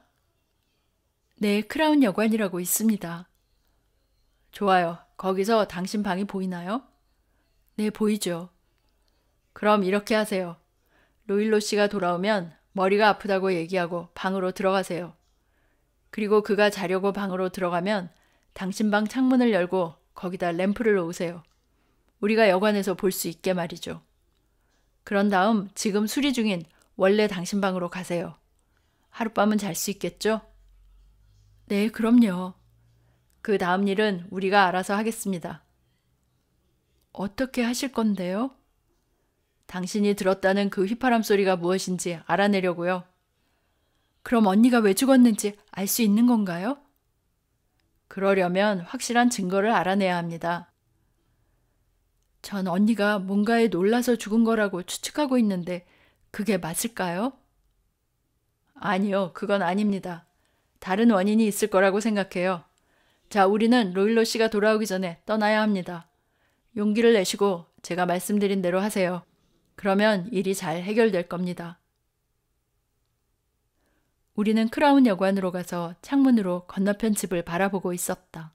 [SPEAKER 1] 네, 크라운 여관이라고 있습니다. 좋아요. 거기서 당신 방이 보이나요? 네, 보이죠. 그럼 이렇게 하세요. 로일로 씨가 돌아오면 머리가 아프다고 얘기하고 방으로 들어가세요. 그리고 그가 자려고 방으로 들어가면 당신 방 창문을 열고 거기다 램프를 놓으세요. 우리가 여관에서 볼 수 있게 말이죠. 그런 다음 지금 수리 중인 원래 당신 방으로 가세요. 하룻밤은 잘 수 있겠죠? 네, 그럼요. 그 다음 일은 우리가 알아서 하겠습니다. 어떻게 하실 건데요? 당신이 들었다는 그 휘파람 소리가 무엇인지 알아내려고요. 그럼 언니가 왜 죽었는지 알 수 있는 건가요? 그러려면 확실한 증거를 알아내야 합니다. 전 언니가 뭔가에 놀라서 죽은 거라고 추측하고 있는데 그게 맞을까요? 아니요, 그건 아닙니다. 다른 원인이 있을 거라고 생각해요. 자, 우리는 로일로 씨가 돌아오기 전에 떠나야 합니다. 용기를 내시고 제가 말씀드린 대로 하세요. 그러면 일이 잘 해결될 겁니다. 우리는 크라운 여관으로 가서 창문으로 건너편 집을 바라보고 있었다.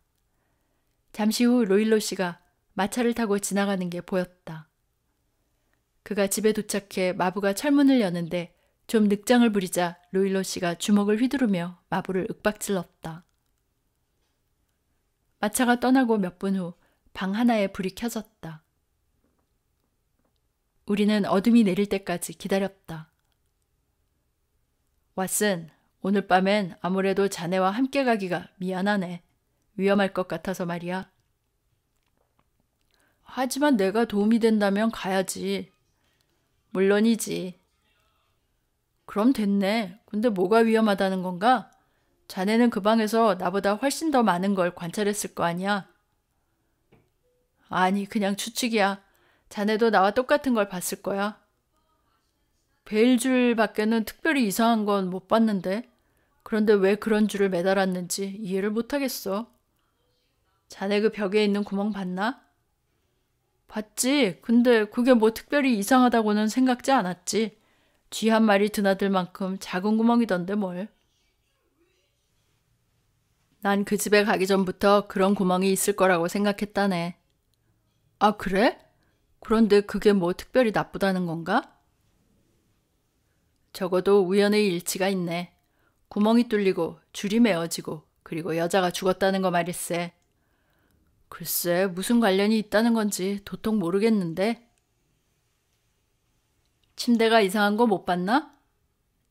[SPEAKER 1] 잠시 후 로일로 씨가 마차를 타고 지나가는 게 보였다. 그가 집에 도착해 마부가 철문을 여는데 좀 늑장을 부리자 로일로 씨가 주먹을 휘두르며 마부를 윽박질렀다. 마차가 떠나고 몇 분 후 방 하나에 불이 켜졌다. 우리는 어둠이 내릴 때까지 기다렸다. 왓슨, 오늘 밤엔 아무래도 자네와 함께 가기가 미안하네. 위험할 것 같아서 말이야. 하지만 내가 도움이 된다면 가야지. 물론이지. 그럼 됐네. 근데 뭐가 위험하다는 건가? 자네는 그 방에서 나보다 훨씬 더 많은 걸 관찰했을 거 아니야? 아니, 그냥 추측이야. 자네도 나와 똑같은 걸 봤을 거야. 베일 줄 밖에는 특별히 이상한 건 못 봤는데 그런데 왜 그런 줄을 매달았는지 이해를 못하겠어. 자네 그 벽에 있는 구멍 봤나? 봤지. 근데 그게 뭐 특별히 이상하다고는 생각지 않았지. 쥐 한 마리 드나들 만큼 작은 구멍이던데 뭘. 난 그 집에 가기 전부터 그런 구멍이 있을 거라고 생각했다네. 아, 그래? 그런데 그게 뭐 특별히 나쁘다는 건가? 적어도 우연의 일치가 있네. 구멍이 뚫리고 줄이 메어지고 그리고 여자가 죽었다는 거 말일세. 글쎄 무슨 관련이 있다는 건지 도통 모르겠는데. 침대가 이상한 거 못 봤나?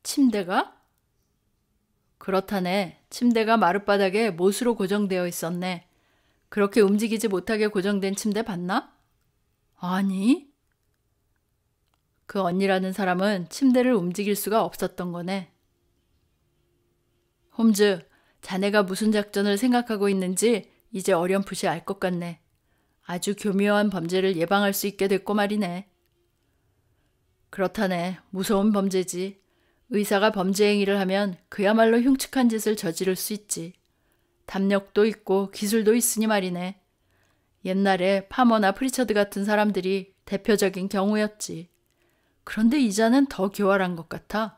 [SPEAKER 1] 침대가? 그렇다네. 침대가 마룻바닥에 못으로 고정되어 있었네. 그렇게 움직이지 못하게 고정된 침대 봤나? 아니, 그 언니라는 사람은 침대를 움직일 수가 없었던 거네. 홈즈, 자네가 무슨 작전을 생각하고 있는지 이제 어렴풋이 알 것 같네. 아주 교묘한 범죄를 예방할 수 있게 됐고 말이네. 그렇다네. 무서운 범죄지. 의사가 범죄 행위를 하면 그야말로 흉측한 짓을 저지를 수 있지. 담력도 있고 기술도 있으니 말이네. 옛날에 파머나 프리처드 같은 사람들이 대표적인 경우였지. 그런데 이자는 더 교활한 것 같아.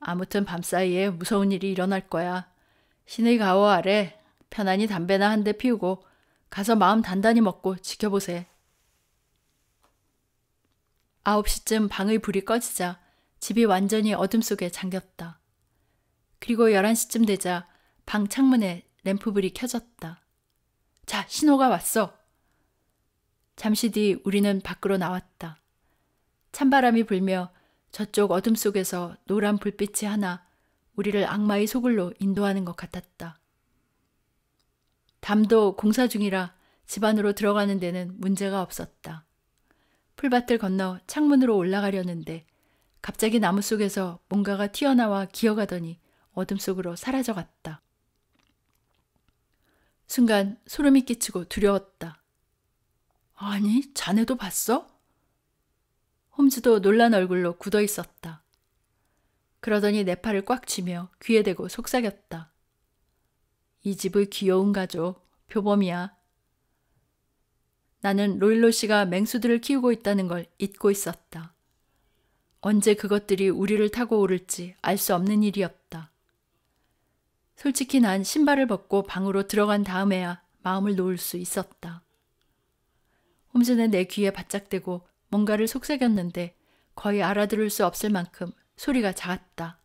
[SPEAKER 1] 아무튼 밤사이에 무서운 일이 일어날 거야. 신의 가호 아래 편안히 담배나 한 대 피우고 가서 마음 단단히 먹고 지켜보세. 9시쯤 방의 불이 꺼지자 집이 완전히 어둠 속에 잠겼다. 그리고 11시쯤 되자 방 창문에 램프불이 켜졌다. 자, 신호가 왔어. 잠시 뒤 우리는 밖으로 나왔다. 찬바람이 불며 저쪽 어둠 속에서 노란 불빛이 하나 우리를 악마의 소굴로 인도하는 것 같았다. 담도 공사 중이라 집안으로 들어가는 데는 문제가 없었다. 풀밭을 건너 창문으로 올라가려는데 갑자기 나무 속에서 뭔가가 튀어나와 기어가더니 어둠 속으로 사라져갔다. 순간 소름이 끼치고 두려웠다. 아니, 자네도 봤어? 홈즈도 놀란 얼굴로 굳어 있었다. 그러더니 내 팔을 꽉 쥐며 귀에 대고 속삭였다. 이 집의 귀여운 가족, 표범이야. 나는 로일로 씨가 맹수들을 키우고 있다는 걸 잊고 있었다. 언제 그것들이 우리를 타고 오를지 알 수 없는 일이었다. 솔직히 난 신발을 벗고 방으로 들어간 다음에야 마음을 놓을 수 있었다. 홈즈는 내 귀에 바짝대고 뭔가를 속삭였는데 거의 알아들을 수 없을 만큼 소리가 작았다.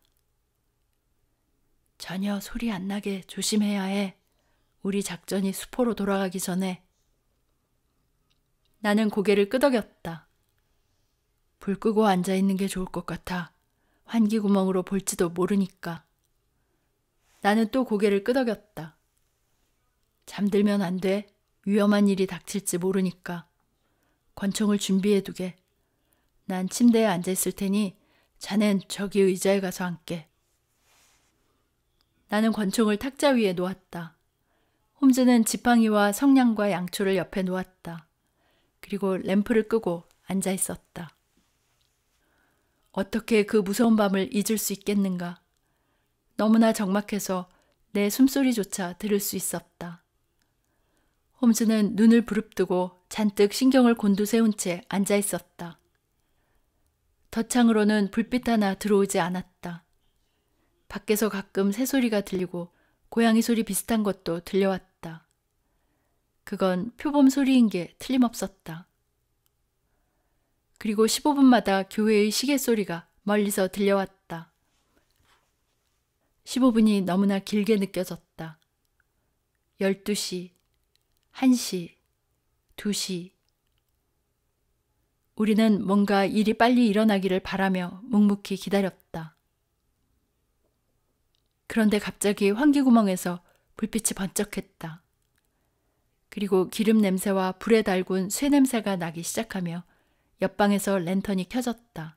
[SPEAKER 1] 전혀 소리 안 나게 조심해야 해. 우리 작전이 수포로 돌아가기 전에. 나는 고개를 끄덕였다. 불 끄고 앉아 있는 게 좋을 것 같아. 환기구멍으로 볼지도 모르니까. 나는 또 고개를 끄덕였다. 잠들면 안 돼. 위험한 일이 닥칠지 모르니까. 권총을 준비해두게. 난 침대에 앉아있을 테니 자넨 저기 의자에 가서 앉게. 나는 권총을 탁자 위에 놓았다. 홈즈는 지팡이와 성냥과 양초를 옆에 놓았다. 그리고 램프를 끄고 앉아 있었다. 어떻게 그 무서운 밤을 잊을 수 있겠는가? 너무나 적막해서 내 숨소리조차 들을 수 있었다. 홈즈는 눈을 부릅뜨고 잔뜩 신경을 곤두세운 채 앉아 있었다. 덧창으로는 불빛 하나 들어오지 않았다. 밖에서 가끔 새소리가 들리고 고양이 소리 비슷한 것도 들려왔다. 그건 표범 소리인 게 틀림없었다. 그리고 15분마다 교회의 시계 소리가 멀리서 들려왔다. 15분이 너무나 길게 느껴졌다. 12시, 1시, 2시. 우리는 뭔가 일이 빨리 일어나기를 바라며 묵묵히 기다렸다. 그런데 갑자기 환기구멍에서 불빛이 번쩍했다. 그리고 기름 냄새와 불에 달군 쇠 냄새가 나기 시작하며 옆방에서 랜턴이 켜졌다.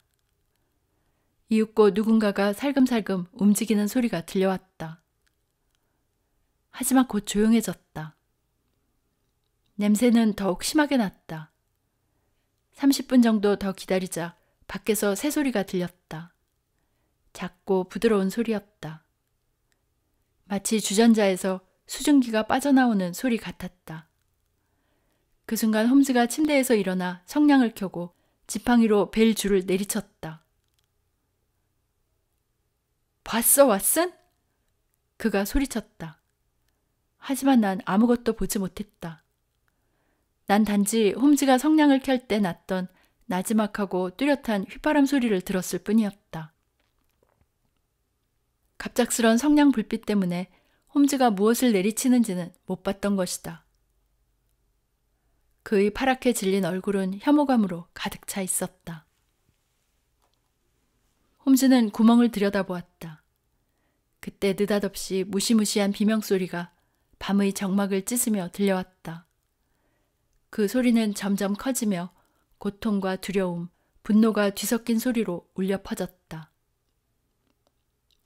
[SPEAKER 1] 이윽고 누군가가 살금살금 움직이는 소리가 들려왔다. 하지만 곧 조용해졌다. 냄새는 더욱 심하게 났다. 30분 정도 더 기다리자 밖에서 새소리가 들렸다. 작고 부드러운 소리였다. 마치 주전자에서 수증기가 빠져나오는 소리 같았다. 그 순간 홈즈가 침대에서 일어나 성냥을 켜고 지팡이로 벨 줄을 내리쳤다. 봤어, 왓슨? 그가 소리쳤다. 하지만 난 아무것도 보지 못했다. 난 단지 홈즈가 성냥을 켤 때 났던 나지막하고 뚜렷한 휘파람 소리를 들었을 뿐이었다. 갑작스런 성냥 불빛 때문에 홈즈가 무엇을 내리치는지는 못 봤던 것이다. 그의 파랗게 질린 얼굴은 혐오감으로 가득 차 있었다. 홈즈는 구멍을 들여다보았다. 그때 느닷없이 무시무시한 비명소리가 밤의 정막을 찢으며 들려왔다. 그 소리는 점점 커지며 고통과 두려움, 분노가 뒤섞인 소리로 울려 퍼졌다.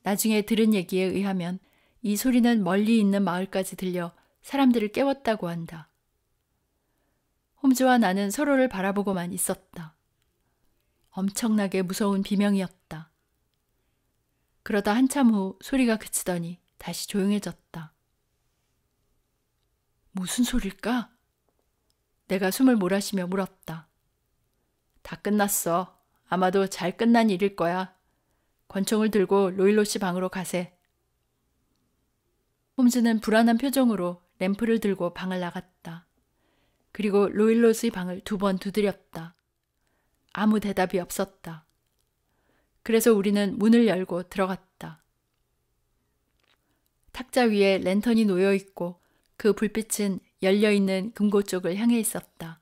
[SPEAKER 1] 나중에 들은 얘기에 의하면 이 소리는 멀리 있는 마을까지 들려 사람들을 깨웠다고 한다. 홈즈와 나는 서로를 바라보고만 있었다. 엄청나게 무서운 비명이었다. 그러다 한참 후 소리가 그치더니 다시 조용해졌다. 무슨 소릴까? 내가 숨을 몰아쉬며 물었다. 다 끝났어. 아마도 잘 끝난 일일 거야. 권총을 들고 로일로 씨 방으로 가세. 홈즈는 불안한 표정으로 램프를 들고 방을 나갔다. 그리고 로일로 씨 방을 두 번 두드렸다. 아무 대답이 없었다. 그래서 우리는 문을 열고 들어갔다. 탁자 위에 랜턴이 놓여 있고 그 불빛은 열려있는 금고 쪽을 향해 있었다.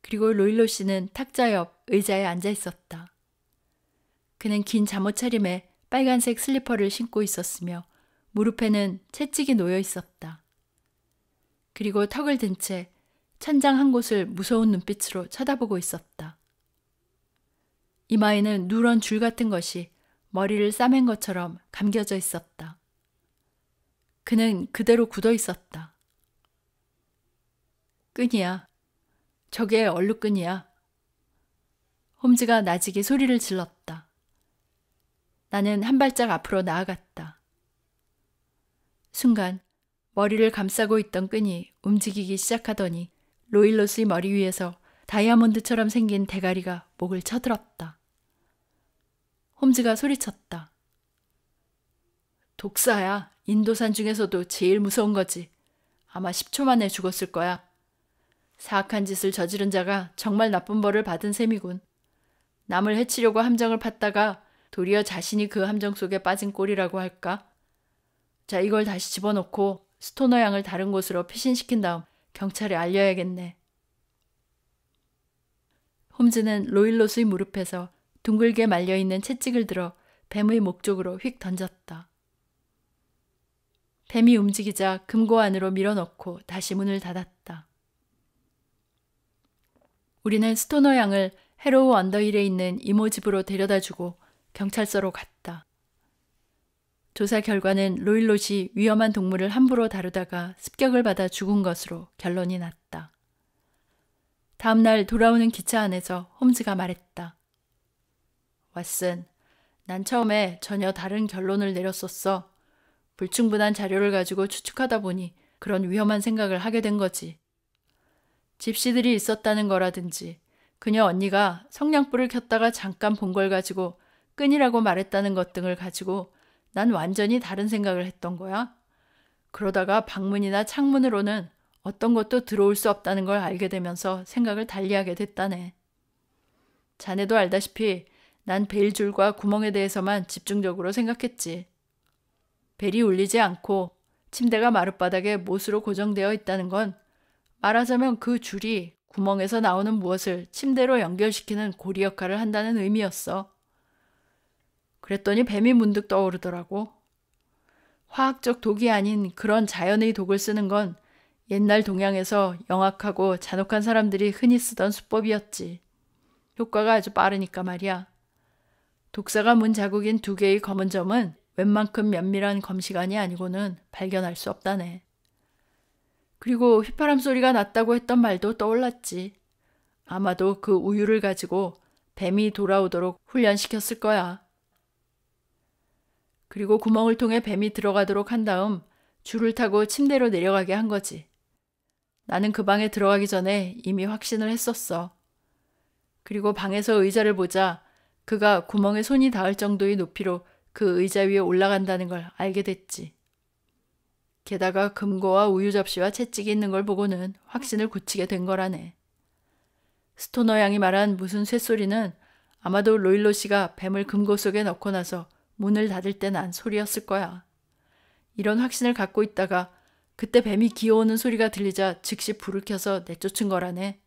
[SPEAKER 1] 그리고 로일로 씨는 탁자 옆 의자에 앉아 있었다. 그는 긴 잠옷 차림에 빨간색 슬리퍼를 신고 있었으며 무릎에는 채찍이 놓여 있었다. 그리고 턱을 든 채 천장 한 곳을 무서운 눈빛으로 쳐다보고 있었다. 이마에는 누런 줄 같은 것이 머리를 싸맨 것처럼 감겨져 있었다. 그는 그대로 굳어 있었다. 끈이야. 저게 얼룩끈이야. 홈즈가 나직이 소리를 질렀다. 나는 한 발짝 앞으로 나아갔다. 순간 머리를 감싸고 있던 끈이 움직이기 시작하더니 로일로스의 머리 위에서 다이아몬드처럼 생긴 대가리가 목을 쳐들었다. 홈즈가 소리쳤다. 독사야. 인도산 중에서도 제일 무서운 거지. 아마 10초 만에 죽었을 거야. 사악한 짓을 저지른 자가 정말 나쁜 벌을 받은 셈이군. 남을 해치려고 함정을 팠다가 도리어 자신이 그 함정 속에 빠진 꼴이라고 할까? 자, 이걸 다시 집어넣고 스토너 양을 다른 곳으로 피신시킨 다음 경찰에 알려야겠네. 홈즈는 로일롯의 로 무릎에서 둥글게 말려있는 채찍을 들어 뱀의 목 쪽으로 휙 던졌다. 뱀이 움직이자 금고 안으로 밀어넣고 다시 문을 닫았다. 우리는 스토너 양을 해로우 언더힐에 있는 이모 집으로 데려다 주고 경찰서로 갔다. 조사 결과는 로일롯이 위험한 동물을 함부로 다루다가 습격을 받아 죽은 것으로 결론이 났다. 다음 날 돌아오는 기차 안에서 홈즈가 말했다. 왓슨, 난 처음에 전혀 다른 결론을 내렸었어. 불충분한 자료를 가지고 추측하다 보니 그런 위험한 생각을 하게 된 거지. 집시들이 있었다는 거라든지 그녀 언니가 성냥불을 켰다가 잠깐 본 걸 가지고 끈이라고 말했다는 것 등을 가지고 난 완전히 다른 생각을 했던 거야. 그러다가 방문이나 창문으로는 어떤 것도 들어올 수 없다는 걸 알게 되면서 생각을 달리하게 됐다네. 자네도 알다시피 난 벨줄과 구멍에 대해서만 집중적으로 생각했지. 벨이 울리지 않고 침대가 마룻바닥에 못으로 고정되어 있다는 건 말하자면 그 줄이 구멍에서 나오는 무엇을 침대로 연결시키는 고리 역할을 한다는 의미였어. 그랬더니 뱀이 문득 떠오르더라고. 화학적 독이 아닌 그런 자연의 독을 쓰는 건 옛날 동양에서 영악하고 잔혹한 사람들이 흔히 쓰던 수법이었지. 효과가 아주 빠르니까 말이야. 독사가 문 자국인 두 개의 검은 점은 웬만큼 면밀한 검시관이 아니고는 발견할 수 없다네. 그리고 휘파람 소리가 났다고 했던 말도 떠올랐지. 아마도 그 우유를 가지고 뱀이 돌아오도록 훈련시켰을 거야. 그리고 구멍을 통해 뱀이 들어가도록 한 다음 줄을 타고 침대로 내려가게 한 거지. 나는 그 방에 들어가기 전에 이미 확신을 했었어. 그리고 방에서 의자를 보자 그가 구멍에 손이 닿을 정도의 높이로 그 의자 위에 올라간다는 걸 알게 됐지. 게다가 금고와 우유 접시와 채찍이 있는 걸 보고는 확신을 굳히게 된 거라네. 스토너 양이 말한 무슨 쇳소리는 아마도 로일로 씨가 뱀을 금고 속에 넣고 나서 문을 닫을 때 난 소리였을 거야. 이런 확신을 갖고 있다가 그때 뱀이 기어오는 소리가 들리자 즉시 불을 켜서 내쫓은 거라네.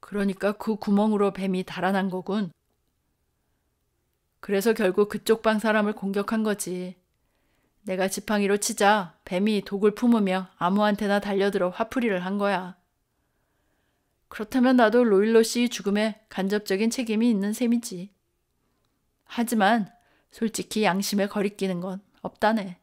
[SPEAKER 1] 그러니까 그 구멍으로 뱀이 달아난 거군. 그래서 결국 그쪽 방 사람을 공격한 거지. 내가 지팡이로 치자 뱀이 독을 품으며 아무한테나 달려들어 화풀이를 한 거야. 그렇다면 나도 로일러씨 죽음에 간접적인 책임이 있는 셈이지. 하지만 솔직히 양심에 거리끼는 건 없다네.